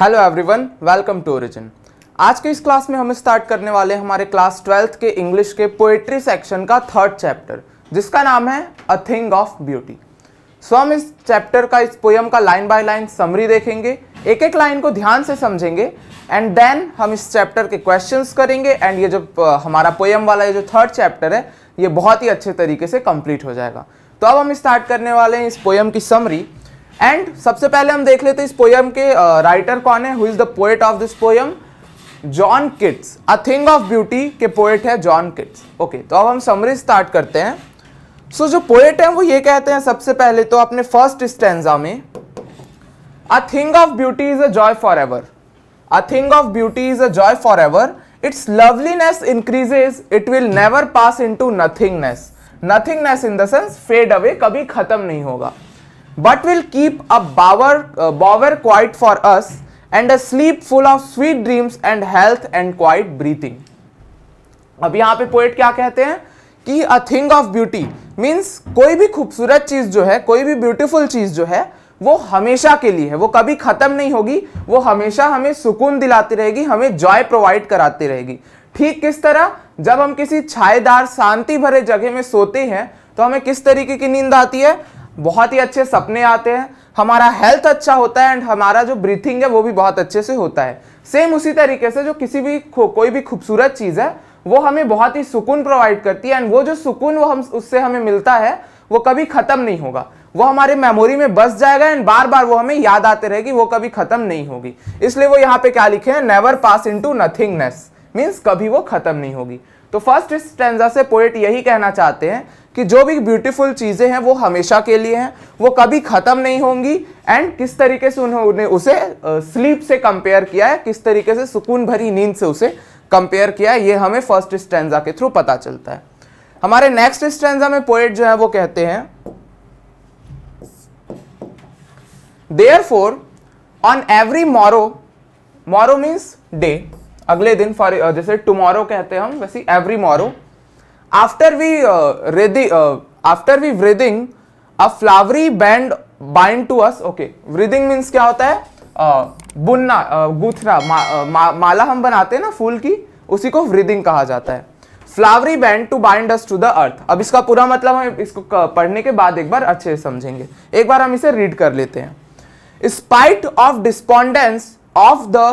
Hello everyone welcome to Origin आज के इस क्लास में हम स्टार्ट करने वाले हमारे क्लास ट्वेल्थ के इंग्लिश के पोएट्री सेक्शन का थर्ड चैप्टर जिसका नाम है a thing of beauty so हम इस चैप्टर का इस पोयम का लाइन बाय लाइन समरी देखेंगे एक एक लाइन को ध्यान से समझेंगे एंड देन हम इस चैप्टर के क्वेश्चंस करेंगे एंड ये जो हमारा पोयम वाला ये जो थर्ड चैप्टर है ये बहुत ही अच्छे तरीके से कंप्लीट हो जाएगा तो अब हम स्टार्ट करने वाले हैं इस पोयम की समरी एंड सबसे पहले हम देख लेते इस पोयम के राइटर uh, कौन है who is the poet of this poem John Keats a thing of beauty के पोएट है जॉन किट्स ओके तो अब हम समरी स्टार्ट करते हैं सो so, जो पोएट है वो ये कहते हैं सबसे पहले तो अपने फर्स्ट स्टेंजा में a thing of beauty is a joy for ever a thing of beauty is a joy for ever its loveliness increases it will never pass into nothingness nothingness in the sense fade away कभी खत्म नहीं होगा but will keep a bower, uh, bower quiet for us and a sleep full of sweet dreams and health and quiet breathing. अब यहाँ पे poet क्या कहते हैं कि a thing of beauty means कोई भी खूबसूरत चीज़ जो है कोई भी ब्यूटीफुल चीज़ जो है वो हमेशा के लिए है वो कभी ख़त्म नहीं होगी वो हमेशा हमें सुकून दिलाती रहेगी हमें जॉय प्रोवाइड कराती रहेगी ठीक किस तरह जब हम किसी छाएदार शांति भरे जगह में सोते हैं तो हमें किस तरीके की नींद आती है बहुत ही अच्छे सपने आते हैं हमारा हेल्थ अच्छा होता है एंड हमारा जो ब्रीथिंग है वो भी बहुत अच्छे से होता है सेम उसी तरीके से जो किसी भी कोई भी खूबसूरत चीज़ है वो हमें बहुत ही सुकून प्रोवाइड करती है एंड वो जो सुकून वो हम उससे हमें मिलता है वो कभी ख़त्म नहीं होगा वो हमारे मेमोरी में बस जाएगा एंड बार बार वो हमें याद आते रहेगी वो कभी ख़त्म नहीं होगी इसलिए वो यहाँ पे क्या लिखे हैं never pass into nothingness means कभी वो ख़त्म नहीं होगी तो फर्स्ट स्टेंजा से पोएट यही कहना चाहते हैं कि जो भी ब्यूटीफुल चीज़ें हैं वो हमेशा के लिए हैं वो कभी ख़त्म नहीं होंगी एंड किस तरीके से उन्होंने उसे स्लीप से कंपेयर किया है किस तरीके से सुकून भरी नींद से उसे कंपेयर किया है ये हमें फर्स्ट स्टेंजा के थ्रू पता चलता है हमारे नेक्स्ट स्टेंजा में पोएट जो है वो कहते हैं देयर फोर ऑन एवरी मोरो मोरो मीन्स डे अगले दिन फॉर जैसे टुमारो कहते हैं हम वैसे every morrow after we ready after we breathing a flowery band bind to us okay breathing means क्या होता है बुनना गुथना माला हम बनाते हैं ना फूल की उसी को ब्रीदिंग कहा जाता है flowery band to bind us to the earth अब इसका पूरा मतलब हम इसको पढ़ने के बाद एक बार अच्छे से समझेंगे एक बार हम इसे रीड कर लेते हैं spite of despondence of the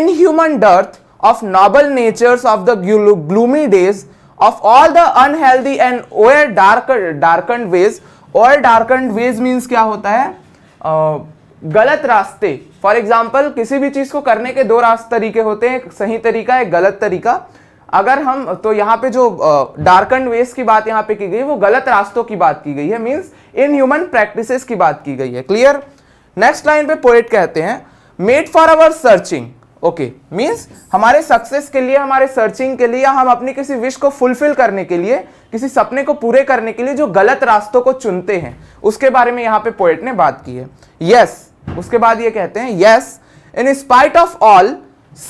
inhuman dearth of noble natures of the gloomy days, of all the unhealthy and o'er dark darkened ways. O'er darkened ways means kya hota hai uh, गलत रास्ते for example किसी भी चीज़ को करने के दो रास्ते तरीके होते हैं सही तरीका एक गलत तरीका अगर हम तो यहाँ पे जो डार्क एंड वेस्ट की बात यहाँ पे की गई वो गलत रास्तों की बात की गई है मींस इन ह्यूमन प्रैक्टिसेस की बात की गई है क्लियर नेक्स्ट लाइन पे पोएट कहते हैं made for our searching okay okay. Means हमारे सक्सेस के लिए हमारे सर्चिंग के लिए या हम अपनी किसी विश को फुलफिल करने के लिए किसी सपने को पूरे करने के लिए जो गलत रास्तों को चुनते हैं उसके बारे में यहां पे पोएट ने बात की है यस yes, उसके बाद ये कहते हैं yes in spite of all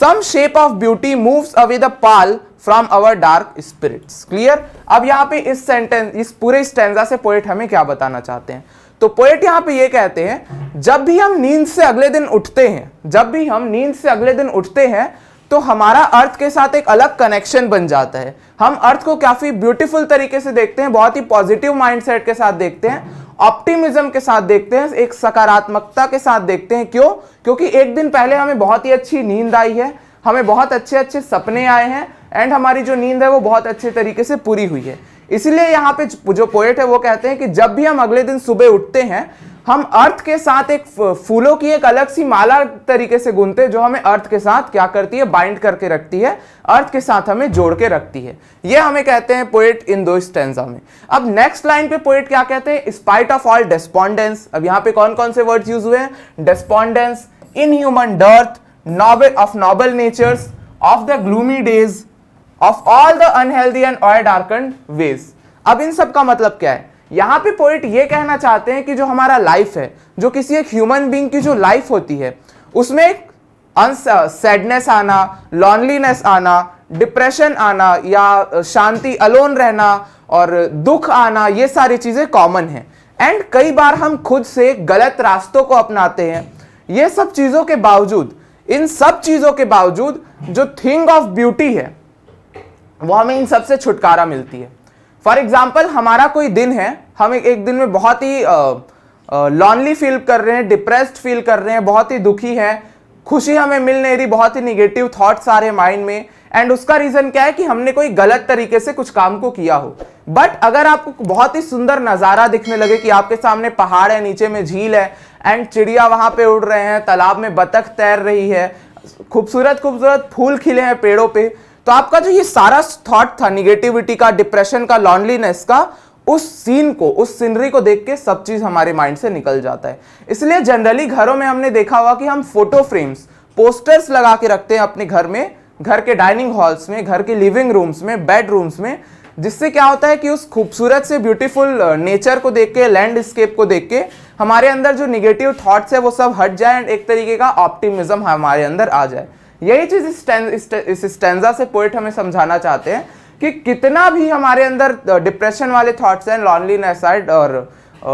some shape of beauty moves away the pall from our dark spirits clear अब यहाँ पे इस सेंटेंस इस पूरे स्टेंजा से पोएट हमें क्या बताना चाहते हैं तो पोएट यहां पे ये कहते हैं जब भी हम नींद से अगले दिन उठते हैं जब भी हम नींद से अगले दिन उठते हैं तो हमारा अर्थ के साथ एक अलग कनेक्शन बन जाता है हम अर्थ को काफ़ी ब्यूटीफुल तरीके से देखते हैं बहुत ही पॉजिटिव माइंडसेट के साथ देखते हैं ऑप्टिमिज्म के साथ देखते हैं एक सकारात्मकता के साथ देखते हैं क्यों क्योंकि एक दिन पहले हमें बहुत ही अच्छी नींद आई है हमें बहुत अच्छे अच्छे सपने आए हैं एंड हमारी जो नींद है वो बहुत अच्छे तरीके से पूरी हुई है इसलिए यहाँ पे जो पोएट है वो कहते हैं कि जब भी हम अगले दिन सुबह उठते हैं हम अर्थ के साथ एक फूलों की एक अलग सी माला तरीके से गुनते जो हमें अर्थ के साथ क्या करती है बाइंड करके रखती है अर्थ के साथ हमें जोड़ के रखती है ये हमें कहते हैं पोएट इन दो स्टेंजा में अब नेक्स्ट लाइन पे पोएट क्या कहते हैं स्पाइट ऑफ ऑल डेस्पॉन्डेंस अब यहाँ पे कौन कौन से वर्ड यूज हुए हैं despondence in human dearth noble of noble natures of the gloomy days of all the unhealthy and oil darken ways अब इन सब का मतलब क्या है यहाँ पे पोइट ये कहना चाहते हैं कि जो हमारा लाइफ है जो किसी एक ह्यूमन बींग की जो लाइफ होती है उसमें एक सैडनेस आना लॉनलीनेस आना डिप्रेशन आना या शांति अलोन रहना और दुख आना ये सारी चीज़ें कॉमन हैं एंड कई बार हम खुद से गलत रास्तों को अपनाते हैं ये सब चीज़ों के बावजूद इन सब चीज़ों के बावजूद जो थिंग ऑफ ब्यूटी है वो हमें इन सबसे छुटकारा मिलती है फॉर एग्जाम्पल हमारा कोई दिन है हम एक दिन में बहुत ही लॉनली फील कर रहे हैं डिप्रेस्ड फील कर रहे हैं बहुत ही दुखी हैं खुशी हमें मिल नहीं रही बहुत ही निगेटिव थॉट्स आ रहे हैं माइंड में एंड उसका रीज़न क्या है कि हमने कोई गलत तरीके से कुछ काम को किया हो बट अगर आपको बहुत ही सुंदर नज़ारा दिखने लगे कि आपके सामने पहाड़ है नीचे में झील है एंड चिड़िया वहाँ पे उड़ रहे हैं तालाब में बतख तैर रही है खूबसूरत खूबसूरत फूल खिले हैं पेड़ों पे तो आपका जो ये सारा थॉट था निगेटिविटी का डिप्रेशन का लॉन्डलीनेस का उस सीन को उस सीनरी को देख के सब चीज़ हमारे माइंड से निकल जाता है इसलिए जनरली घरों में हमने देखा हुआ कि हम फोटो फ्रेम्स पोस्टर्स लगा के रखते हैं अपने घर में घर के डाइनिंग हॉल्स में घर के लिविंग रूम्स में बेडरूम्स में जिससे क्या होता है कि उस खूबसूरत से ब्यूटीफुल नेचर को देख के लैंडस्केप को देख के हमारे अंदर जो निगेटिव थाट्स है वो सब हट जाए एंड एक तरीके का ऑप्टिमिज्म हमारे अंदर आ जाए यही चीज़ इस, इस, इस स्टेंजा से पोइट हमें समझाना चाहते हैं कि कितना भी हमारे अंदर डिप्रेशन वाले थॉट्स हैं लॉनलीनेस है और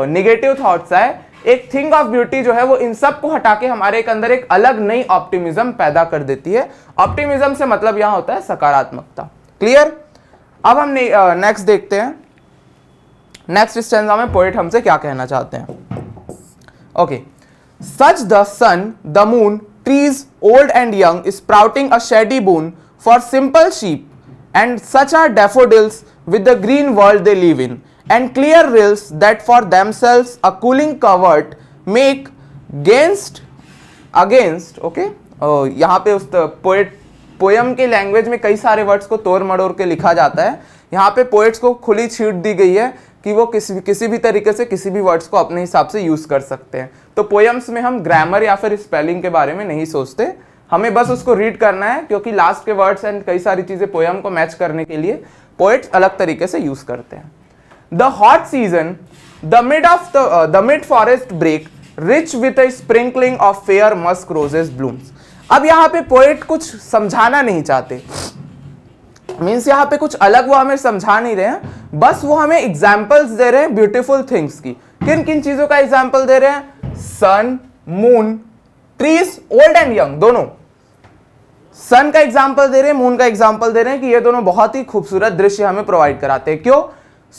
निगेटिव थॉट्स है एक थिंग ऑफ ब्यूटी जो है वो इन सब को हटा के हमारे एक अंदर एक अलग नई ऑप्टिमिज्म पैदा कर देती है ऑप्टिमिज्म से मतलब यहां होता है सकारात्मकता क्लियर अब हम नेक्स्ट uh, देखते हैं नेक्स्ट स्टेंजा में पोइट हमसे क्या कहना चाहते हैं okay such the sun the moon trees old and young sprouting a shady boon for simple sheep and such are daffodils with the green world they live in and clear rills that for themselves a cooling covert make against against okay uh, यहाँ पे उस poet poem के language में कई सारे words को तोड़ मड़ोड़ के लिखा जाता है यहाँ पे पोएट्स को खुली छीट दी गई है कि वो किसी किसी भी तरीके से किसी भी वर्ड्स को अपने हिसाब से यूज़ कर सकते हैं तो पोएम्स में हम ग्रामर या फिर स्पेलिंग के बारे में नहीं सोचते हमें बस उसको रीड करना है क्योंकि लास्ट के वर्ड्स एंड कई सारी चीज़ें पोएम को मैच करने के लिए पोएट्स अलग तरीके से यूज़ करते हैं the hot season the mid of the mid forest brake rich with a sprinkling of fair musk roses blooms अब यहाँ पे पोएट कुछ समझाना नहीं चाहते मीन्स यहाँ पे कुछ अलग वो हमें समझा नहीं रहे हैं बस वो हमें एग्जाम्पल्स दे रहे हैं ब्यूटिफुल थिंग्स की किन किन चीज़ों का एग्जाम्पल दे रहे हैं sun moon trees old and young दोनों सन का एग्जाम्पल दे रहे हैं मून का एग्जाम्पल दे रहे हैं कि ये दोनों बहुत ही खूबसूरत दृश्य हमें प्रोवाइड कराते हैं क्यों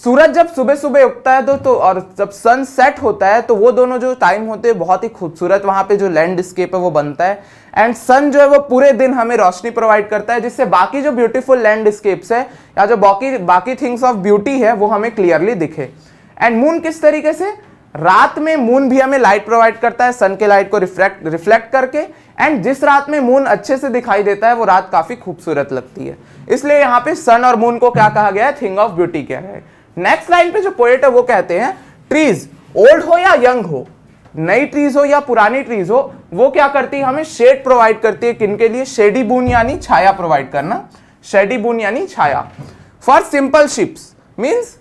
सूरज जब सुबह सुबह उगता है तो, तो और जब सन सेट होता है तो वो दोनों जो टाइम होते हैं बहुत ही खूबसूरत वहां पे जो लैंडस्केप है वो बनता है एंड सन जो है वो पूरे दिन हमें रोशनी प्रोवाइड करता है जिससे बाकी जो ब्यूटीफुल लैंडस्केप्स है या जो बाकी बाकी थिंग्स ऑफ ब्यूटी है वो हमें क्लियरली दिखे एंड मून किस तरीके से रात में मून भी हमें लाइट प्रोवाइड करता है सन के लाइट को रिफ्लेक्ट रिफ्लेक्ट करके एंड जिस रात में मून अच्छे से दिखाई देता है वो रात काफ़ी खूबसूरत लगती है इसलिए यहाँ पे सन और मून को क्या कहा गया है थिंग ऑफ ब्यूटी क्या है नेक्स्ट लाइन पे जो पोएट है वो कहते हैं ट्रीज ओल्ड हो या यंग हो नई ट्रीज हो या पुरानी ट्रीज हो वो क्या करती है हमें शेड प्रोवाइड करती है किन के लिए शेडी बून यानी छाया प्रोवाइड करना शेडी बून यानी छाया फॉर सिंपल शिप्स मीन्स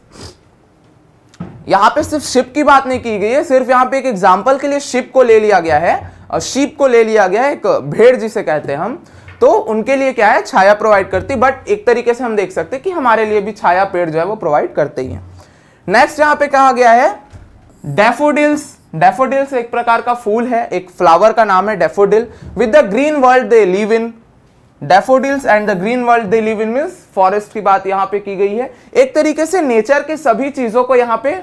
यहाँ पे सिर्फ शिप की बात नहीं की गई है सिर्फ यहाँ पे एक एग्जाम्पल के लिए शिप को ले लिया गया है शिप को ले लिया गया है एक भेड़ जिसे कहते हैं हम तो उनके लिए क्या है छाया प्रोवाइड करती बट एक तरीके से हम देख सकते हैं कि हमारे लिए भी छाया पेड़ जो है वो प्रोवाइड करते ही हैं नेक्स्ट यहाँ पे कहा गया है डेफोडिल्स डेफोडिल्स एक प्रकार का फूल है एक फ्लावर का नाम है daffodil with the green world they live in daffodils and the green world they live in mean forest की बात यहाँ पे की गई है एक तरीके से नेचर के सभी चीज़ों को यहाँ पे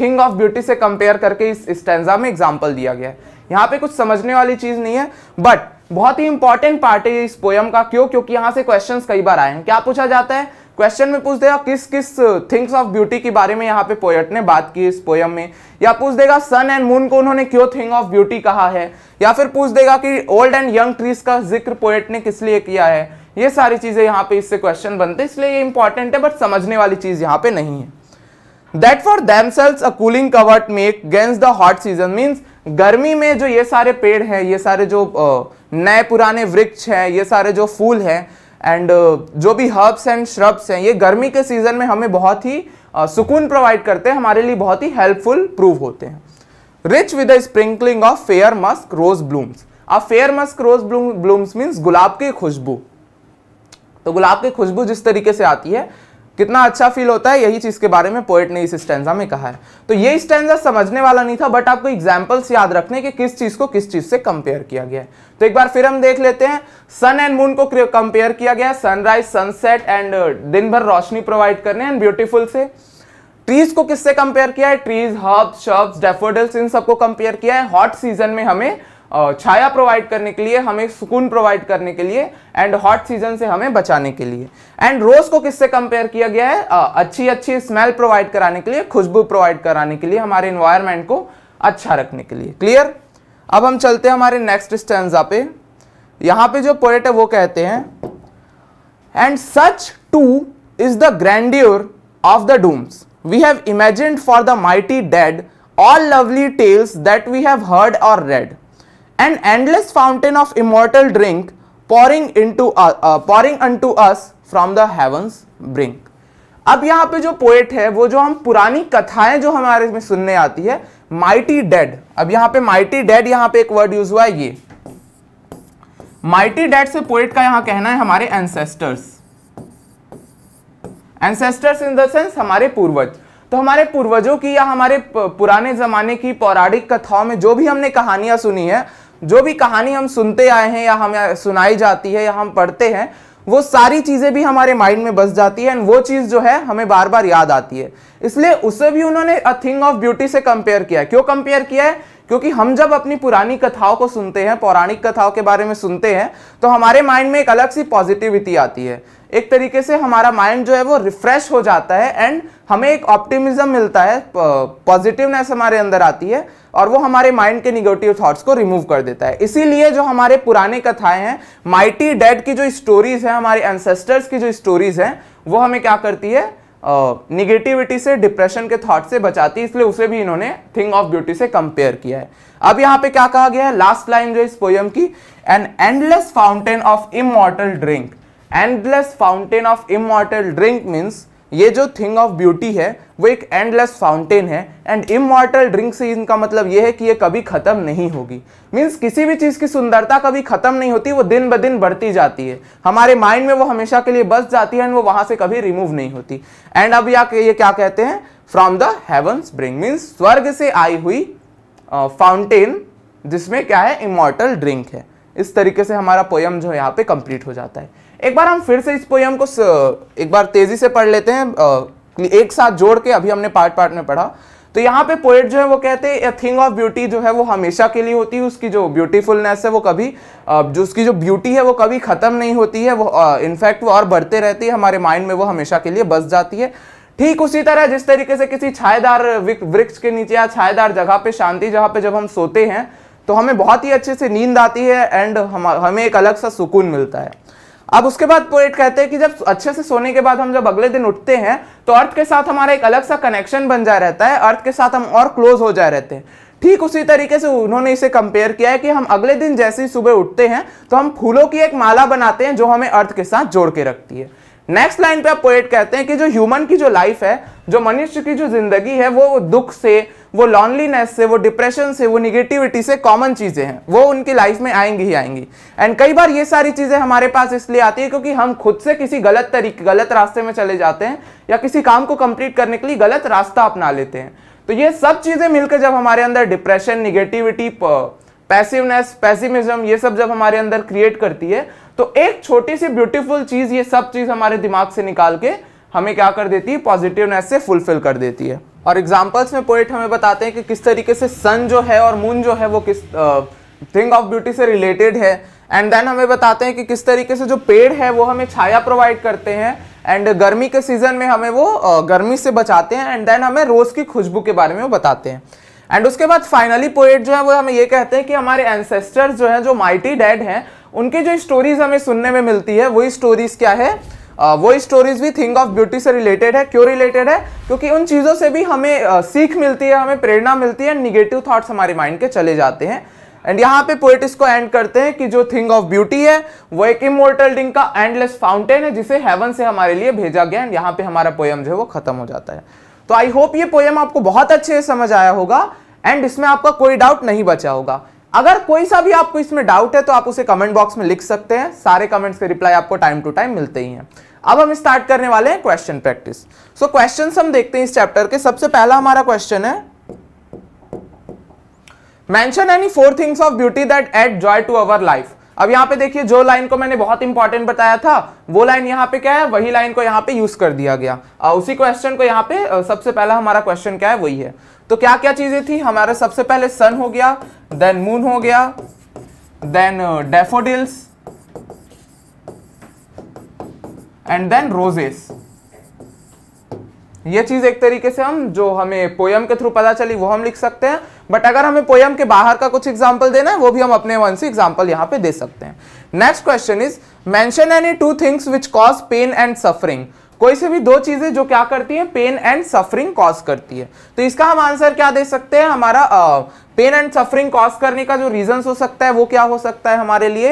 थिंग ऑफ ब्यूटी से कंपेयर करके इस स्टेंजा में एग्जाम्पल दिया गया है यहाँ पे कुछ समझने वाली चीज़ नहीं है बट बहुत ही इंपॉर्टेंट पार्ट है इस पोयम का क्यों क्योंकि यहां से क्वेश्चन कई बार आए हैं क्या पूछा जाता है क्वेश्चन में पूछ देगा किस किस थिंग्स ऑफ ब्यूटी के बारे में यहाँ पे पोएट ने बात की इस पोयम में या पूछ देगा सन एंड मून को उन्होंने क्यों थिंग ऑफ ब्यूटी कहा है या फिर पूछ देगा कि ओल्ड एंड यंग ट्रीज का जिक्र पोएट ने किस लिए किया है ये सारी चीज़ें यहाँ पे इससे क्वेश्चन बनते हैं इसलिए ये इंपॉर्टेंट है बट समझने वाली चीज़ यहाँ पे नहीं है that for themselves a cooling covert make gains the hot season means गर्मी में जो ये सारे पेड़ हैं ये सारे जो नए पुराने वृक्ष हैं ये सारे जो फूल हैं एंड uh, जो भी हर्ब्स एंड श्रब्स हैं ये गर्मी के सीज़न में हमें बहुत ही uh, सुकून प्रोवाइड करते हैं हमारे लिए बहुत ही हेल्पफुल प्रूव होते हैं rich with the sprinkling of fair musk rose blooms अब fair musk rose blooms means गुलाब की खुशबू तो गुलाब की खुशबू जिस तरीके से आती है कितना अच्छा फील होता है यही चीज़ के बारे में पोएट ने इस स्टेंजा में कहा है तो ये स्टेंजा समझने वाला नहीं था बट आपको एग्जाम्पल्स याद रखने के किस चीज़ को किस चीज़ से कंपेयर किया गया है तो एक बार फिर हम देख लेते हैं सन एंड मून को कंपेयर किया गया सनराइज सनसेट एंड दिन भर रोशनी प्रोवाइड करने एंड ब्यूटीफुल से ट्रीज को किससे कंपेयर किया है ट्रीज हर्ब्स शर्ब्स डेफोडल्स इन सबको कंपेयर किया है हॉट सीजन में हमें छाया प्रोवाइड करने के लिए हमें सुकून प्रोवाइड करने के लिए एंड हॉट सीजन से हमें बचाने के लिए एंड रोज़ को किससे कंपेयर किया गया है अच्छी अच्छी स्मेल प्रोवाइड कराने के लिए खुशबू प्रोवाइड कराने के लिए हमारे इन्वायरमेंट को अच्छा रखने के लिए क्लियर अब हम चलते हैं हमारे नेक्स्ट स्टेंजा पे यहां पे जो पोएट है वो कहते हैं and such too is the grandeur of the dooms we have imagine for the mighty dead all lovely tales that we have heard or read an endless fountain of immortal drink pouring into uh, uh, pouring unto us from the heavens brink अब यहाँ पे जो poet है वो जो हम पुरानी कथाएं जो हमारे में सुनने आती है माइटी डेड अब यहाँ पे माइटी डेड यहाँ पे एक वर्ड यूज हुआ है ये माइटी डेड से पोएट का यहाँ कहना है हमारे ancestors ancestors in the sense हमारे पूर्वज तो हमारे पूर्वजों की या हमारे पुराने जमाने की पौराणिक कथाओं में जो भी हमने कहानियां सुनी है जो भी कहानी हम सुनते आए हैं या हमें सुनाई जाती है या हम पढ़ते हैं वो सारी चीज़ें भी हमारे माइंड में बस जाती है एंड वो चीज़ जो है हमें बार बार याद आती है इसलिए उसे भी उन्होंने अ थिंग ऑफ ब्यूटी से कंपेयर किया क्यों कंपेयर किया है क्योंकि हम जब अपनी पुरानी कथाओं को सुनते हैं पौराणिक कथाओं के बारे में सुनते हैं तो हमारे माइंड में एक अलग सी पॉजिटिविटी आती है एक तरीके से हमारा माइंड जो है वो रिफ्रेश हो जाता है एंड हमें एक ऑप्टिमिज्म मिलता है पॉजिटिवनेस हमारे अंदर आती है और वो हमारे माइंड के निगेटिव थॉट्स को रिमूव कर देता है इसीलिए जो हमारे पुराने कथाएं हैं माइटी डेड की जो स्टोरीज हैं हमारे एंसेस्टर्स की जो स्टोरीज हैं वो हमें क्या करती है निगेटिविटी uh, से डिप्रेशन के थॉट से बचाती है इसलिए उसे भी इन्होंने थिंग ऑफ ब्यूटी से कंपेयर किया है अब यहाँ पे क्या कहा गया है लास्ट लाइन जो इस पोयम की an endless fountain of immortal drink endless fountain of immortal drink means ये जो थिंग ऑफ ब्यूटी है वो एक एंडलेस फाउंटेन है एंड इमोटल ड्रिंक से इनका मतलब ये है कि ये कभी ख़त्म नहीं होगी मीन्स किसी भी चीज़ की सुंदरता कभी ख़त्म नहीं होती वो दिन ब दिन बढ़ती जाती है हमारे माइंड में वो हमेशा के लिए बस जाती है एंड वो वहाँ से कभी रिमूव नहीं होती एंड अब या ये क्या कहते हैं from the heavens bring means स्वर्ग से आई हुई फाउंटेन uh, जिसमें क्या है इमोटल ड्रिंक है इस तरीके से हमारा पोयम जो है यहाँ पे कंप्लीट हो जाता है एक बार हम फिर से इस पोयम को एक बार तेजी से पढ़ लेते हैं एक साथ जोड़ के अभी हमने पार्ट पार्ट में पढ़ा तो यहाँ पे पोएट जो है वो कहते हैं थिंग ऑफ ब्यूटी जो है वो हमेशा के लिए होती है उसकी जो ब्यूटीफुलनेस है वो कभी जो उसकी जो ब्यूटी है वो कभी ख़त्म नहीं होती है वो इनफैक्ट वो और बढ़ते रहती है हमारे माइंड में वो हमेशा के लिए बस जाती है ठीक उसी तरह जिस तरीके से किसी छाएदार वृक्ष के नीचे या छाएदार जगह पे शांति जहाँ पे जब हम सोते हैं तो हमें बहुत ही अच्छे से नींद आती है एंड हम हमें एक अलग सा सुकून मिलता है अब उसके बाद पोएट कहते हैं कि जब अच्छे से सोने के बाद हम जब अगले दिन उठते हैं तो अर्थ के साथ हमारा एक अलग सा कनेक्शन बन जा रहता है अर्थ के साथ हम और क्लोज हो जा रहते हैं ठीक उसी तरीके से उन्होंने इसे कंपेयर किया है कि हम अगले दिन जैसे ही सुबह उठते हैं तो हम फूलों की एक माला बनाते हैं जो हमें अर्थ के साथ जोड़ के रखती है नेक्स्ट लाइन पे आप पोएट कहते हैं कि जो ह्यूमन की जो लाइफ है जो मनुष्य की जो जिंदगी है वो दुख से वो लॉन्लीनेस से वो डिप्रेशन से वो निगेटिविटी से कॉमन चीज़ें हैं वो उनकी लाइफ में आएंगी ही आएंगी एंड कई बार ये सारी चीज़ें हमारे पास इसलिए आती है क्योंकि हम खुद से किसी गलत तरीके गलत रास्ते में चले जाते हैं या किसी काम को कंप्लीट करने के लिए गलत रास्ता अपना लेते हैं तो ये सब चीज़ें मिलकर जब हमारे अंदर डिप्रेशन निगेटिविटी पैसिवनेस पैसिमिज्म ये सब जब हमारे अंदर क्रिएट करती है तो एक छोटी सी ब्यूटीफुल चीज ये सब चीज हमारे दिमाग से निकाल के हमें क्या कर देती है पॉजिटिवनेस से फुलफिल कर देती है और एग्जाम्पल्स में पोइट हमें बताते हैं कि किस तरीके से सन जो है और मून जो है वो किस थिंग ऑफ ब्यूटी से रिलेटेड है एंड देन हमें बताते हैं कि किस तरीके से जो पेड़ है वो हमें छाया प्रोवाइड करते हैं एंड गर्मी के सीजन में हमें वो गर्मी से बचाते हैं एंड देन हमें रोज़ की खुशबू के बारे में वो बताते हैं एंड उसके बाद फाइनली पोएट जो है वो हमें ये कहते हैं कि हमारे एंसेस्टर्स जो हैं जो माइटी डैड हैं उनके जो स्टोरीज हमें सुनने में मिलती है वही स्टोरीज क्या है आ, वो स्टोरीज भी थिंग ऑफ ब्यूटी से रिलेटेड है क्यों रिलेटेड है क्योंकि उन चीज़ों से भी हमें आ, सीख मिलती है हमें प्रेरणा मिलती है निगेटिव थॉट्स हमारे माइंड के चले जाते हैं एंड यहाँ पे पोइट इसको एंड करते हैं कि जो थिंग ऑफ ब्यूटी है वो एक इमोर्टल डिंग का एंडलेस फाउंटेन है जिसे हेवन से हमारे लिए भेजा गया एंड यहाँ पे हमारा पोयम जो है वो खत्म हो जाता है तो आई होप ये पोयम आपको बहुत अच्छे से समझ आया होगा एंड इसमें आपका कोई डाउट नहीं बचा होगा अगर कोई सा भी आपको इसमें डाउट है तो आप उसे कमेंट बॉक्स में लिख सकते हैं सारे कमेंट्स के रिप्लाई आपको टाइम टू टाइम मिलते ही हैं अब हम स्टार्ट करने वाले हैं क्वेश्चन प्रैक्टिस सो क्वेश्चन हम देखते हैं इस चैप्टर के सबसे पहला हमारा क्वेश्चन है mention any four things of beauty that add joy to our life अब यहां पे देखिए जो लाइन को मैंने बहुत इंपॉर्टेंट बताया था वो लाइन यहां पे क्या है वही लाइन को यहां पे यूज कर दिया गया आ, उसी क्वेश्चन को यहां पे सबसे पहला हमारा क्वेश्चन क्या है वही है तो क्या क्या चीजें थी हमारा सबसे पहले सन हो गया देन मून हो गया then daffodils and then roses ये चीज एक तरीके से हम जो हमें पोयम के थ्रू पता चली वो हम लिख सकते हैं बट अगर हमें पोयम के बाहर का कुछ एग्जाम्पल देना है वो भी हम अपने वन से एग्जाम्पल यहाँ पे दे सकते हैं next question is mention any two things which cause pain and suffering कोई से भी दो चीजें जो क्या करती हैं पेन एंड सफरिंग कॉज करती है तो इसका हम आंसर क्या दे सकते हैं हमारा uh, pain and suffering cause करने का जो रीजन हो सकता है वो क्या हो सकता है हमारे लिए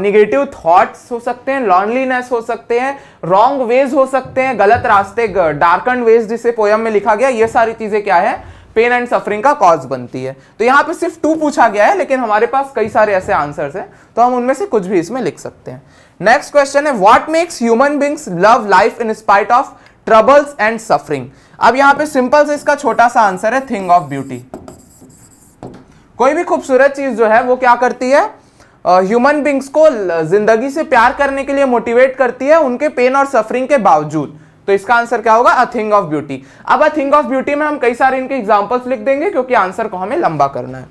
निगेटिव uh, थॉट्स हो सकते हैं लॉन्लीनेस हो सकते हैं रॉन्ग वेज हो सकते हैं गलत रास्ते एंड वेज जिसे पोयम में लिखा गया ये सारी चीजें क्या है पेन एंड सफरिंग का कॉज बनती है तो यहाँ पे सिर्फ टू पूछा गया है लेकिन हमारे पास कई सारे ऐसे आंसर्स हैं तो हम उनमें से कुछ भी इसमें लिख सकते हैं नेक्स्ट क्वेश्चन है what makes human beings love life in spite of troubles and suffering अब यहाँ पे सिंपल से इसका छोटा सा आंसर है थिंग ऑफ ब्यूटी कोई भी खूबसूरत चीज़ जो है वो क्या करती है ह्यूमन बींग्स को जिंदगी से प्यार करने के लिए मोटिवेट करती है उनके पेन और सफरिंग के बावजूद तो इसका आंसर क्या होगा अ थिंग ऑफ ब्यूटी अब अ थिंग ऑफ ब्यूटी में हम कई सारे इनके एग्जाम्पल्स लिख देंगे क्योंकि आंसर को हमें लंबा करना है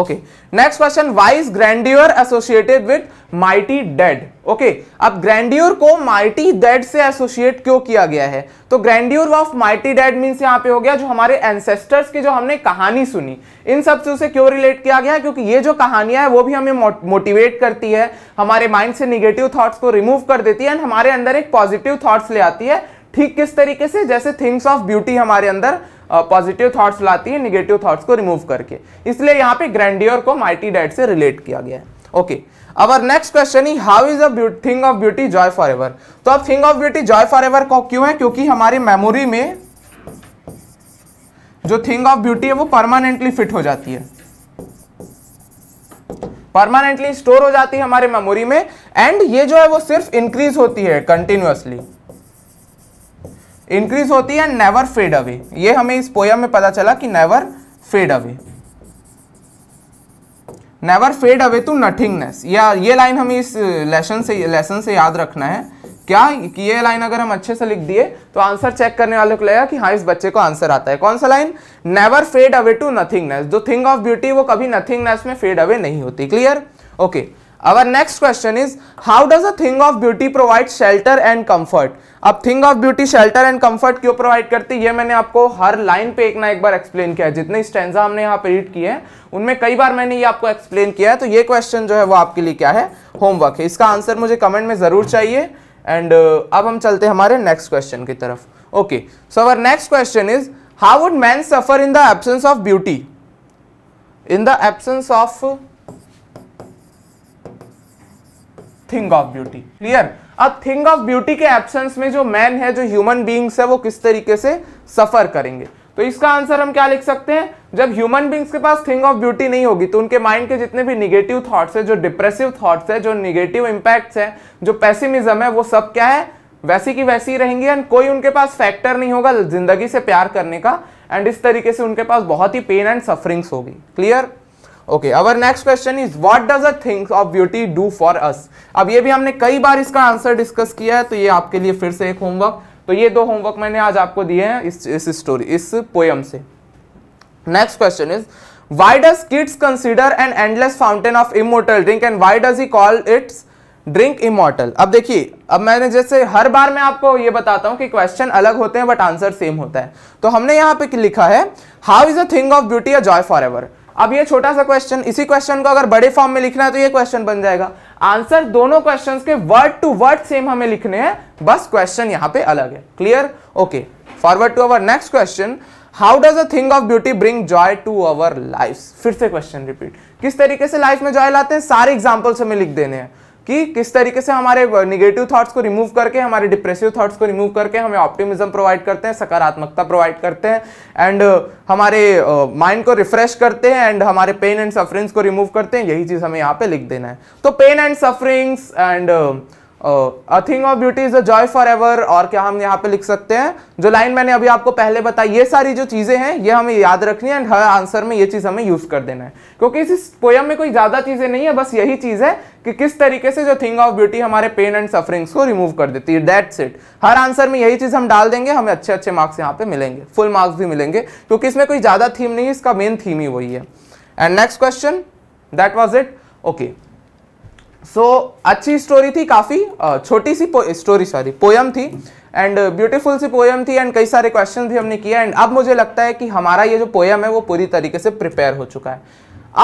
okay next question why's grandeur associated with mighty dead okay okay, अब ग्रैंड्योर को माइटी डेड से एसोसिएट क्यों किया गया है तो grandeur of mighty dead mean यहां पे हो गया जो हमारे एंसेस्टर्स की जो हमने कहानी सुनी इन सब से उसे क्यों रिलेट किया गया क्योंकि ये जो कहानियां है वो भी हमें मोटिवेट करती है हमारे माइंड से निगेटिव थॉट्स को रिमूव कर देती है एंड हमारे अंदर एक पॉजिटिव थॉट्स ले आती है ठीक किस तरीके से जैसे थिंग्स ऑफ ब्यूटी हमारे अंदर पॉजिटिव थॉट्स लाती है निगेटिव थॉट्स को रिमूव करके इसलिए यहाँ पे ग्रैंडियर को माइटी डेड से रिलेट किया गया है okay okay. Our next question ही how is a thing of beauty joy for forever तो अब thing of beauty joy for forever क्यों है क्योंकि हमारी मेमोरी में जो थिंग ऑफ ब्यूटी है वो परमानेंटली फिट हो जाती है परमानेंटली स्टोर हो जाती है हमारे मेमोरी में एंड ये जो है वो सिर्फ इंक्रीज होती है कंटिन्यूसली इंक्रीज होती है नेवर फेड अवे ये हमें इस पोयम में पता चला कि never fade away never fade away to nothingness या ये लाइन हमें इस लेसन uh, से लेसन से याद रखना है क्या कि ये लाइन अगर हम अच्छे से लिख दिए तो आंसर चेक करने वाले को लगेगा कि हाँ इस बच्चे को आंसर आता है कौन सा line never fade away to nothingness जो थिंग ऑफ ब्यूटी वो कभी नथिंगनेस में फेड अवे नहीं होती clear okay okay. Our next question is how does a thing of beauty provide shelter and comfort अब thing of beauty shelter and comfort क्यों provide करती है ये मैंने आपको हर लाइन पे एक ना एक बार एक्सप्लेन किया है जितने स्टेंजा हमने यहाँ पे रीड किए हैं उनमें कई बार मैंने ये आपको एक्सप्लेन किया है तो ये क्वेश्चन जो है वो आपके लिए क्या है होमवर्क है इसका आंसर मुझे कमेंट में ज़रूर चाहिए एंड uh, अब हम चलते हैं हमारे नेक्स्ट क्वेश्चन की तरफ okay so our next question is how would man suffer in the absence of beauty in the absence of thing of beauty clear अब थिंग ऑफ ब्यूटी के एब्सेंस में जो मैन है जो ह्यूमन बींग्स है वो किस तरीके से सफर करेंगे तो इसका आंसर हम क्या लिख सकते हैं जब ह्यूमन बींग्स के पास थिंग ऑफ ब्यूटी नहीं होगी तो उनके माइंड के जितने भी निगेटिव थॉट्स है जो डिप्रेसिव थॉट्स है जो निगेटिव इंपैक्ट है जो पेसिमिज्म है वो सब क्या है वैसी की वैसी रहेंगी एंड कोई उनके पास फैक्टर नहीं होगा जिंदगी से प्यार करने का एंड इस तरीके से उनके पास बहुत ही पेन एंड सफरिंग्स होगी clear okay our next question is what does a things of beauty do for us अब ये भी हमने कई बार इसका आंसर डिस्कस किया है तो ये आपके लिए फिर से एक होमवर्क तो ये दो होमवर्क मैंने आज आपको दिए हैं इस इस स्टोरी इस पोएम से next question is why does Keats consider an endless fountain of immortal drink and why does he call its drink immortal अब देखिए अब मैंने जैसे हर बार मैं आपको ये बताता हूँ कि क्वेश्चन अलग होते हैं बट आंसर सेम होता है तो हमने यहाँ पे लिखा है how is a thing of beauty a joy for forever अब ये छोटा सा क्वेश्चन इसी क्वेश्चन को अगर बड़े फॉर्म में लिखना है तो ये क्वेश्चन बन जाएगा आंसर दोनों क्वेश्चन के वर्ड टू वर्ड सेम हमें लिखने हैं बस क्वेश्चन यहाँ पे अलग है clear okay forward to our next question how does a thing of beauty bring joy to our life फिर से क्वेश्चन रिपीट किस तरीके से लाइफ में जॉय लाते हैं सारे एग्जाम्पल्स हमें लिख देने हैं कि किस तरीके से हमारे निगेटिव थॉट्स को रिमूव करके हमारे डिप्रेसिव थॉट्स को रिमूव करके हमें ऑप्टिमिज्म प्रोवाइड करते हैं सकारात्मकता प्रोवाइड करते हैं एंड हमारे माइंड को रिफ्रेश करते हैं एंड हमारे पेन एंड सफरिंग्स को रिमूव करते हैं यही चीज़ हमें यहाँ पे लिख देना है तो pain and sufferings and a thing of beauty is a joy for forever और क्या हम यहाँ पे लिख सकते हैं जो लाइन मैंने अभी आपको पहले बताई ये सारी जो चीज़ें हैं ये हमें याद रखनी है एंड हर आंसर में ये चीज़ हमें यूज़ कर देना है क्योंकि इस पोयम में कोई ज़्यादा चीज़ें नहीं है बस यही चीज़ है कि किस तरीके से जो थिंग ऑफ ब्यूटी हमारे पेन एंड सफरिंग्स को रिमूव कर देती है दैट्स इट हर आंसर में यही चीज़ हम डाल देंगे हमें अच्छे अच्छे मार्क्स यहाँ पे मिलेंगे फुल मार्क्स भी मिलेंगे क्योंकि इसमें कोई ज़्यादा थीम नहीं है इसका मेन थीम ही वही है and next question that was it okay so so, अच्छी स्टोरी थी काफ़ी छोटी सी स्टोरी सॉरी पोयम थी एंड ब्यूटीफुल सी पोयम थी एंड कई सारे क्वेश्चन भी हमने किया एंड अब मुझे लगता है कि हमारा ये जो पोयम है वो पूरी तरीके से प्रिपेयर हो चुका है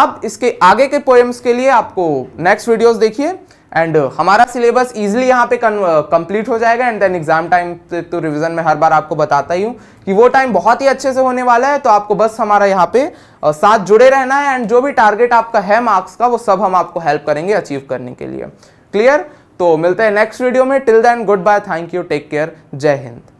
अब इसके आगे के पोएम्स के लिए आपको नेक्स्ट वीडियोस देखिए एंड uh, हमारा सिलेबस इजिली यहाँ पे कंप्लीट uh, हो जाएगा एंड देन एग्जाम टाइम तो रिवीजन में हर बार आपको बताता ही हूँ कि वो टाइम बहुत ही अच्छे से होने वाला है तो आपको बस हमारा यहाँ पे uh, साथ जुड़े रहना है एंड जो भी टारगेट आपका है मार्क्स का वो सब हम आपको हेल्प करेंगे अचीव करने के लिए क्लियर तो मिलते हैं नेक्स्ट वीडियो में till then goodbye thank you take care जय हिंद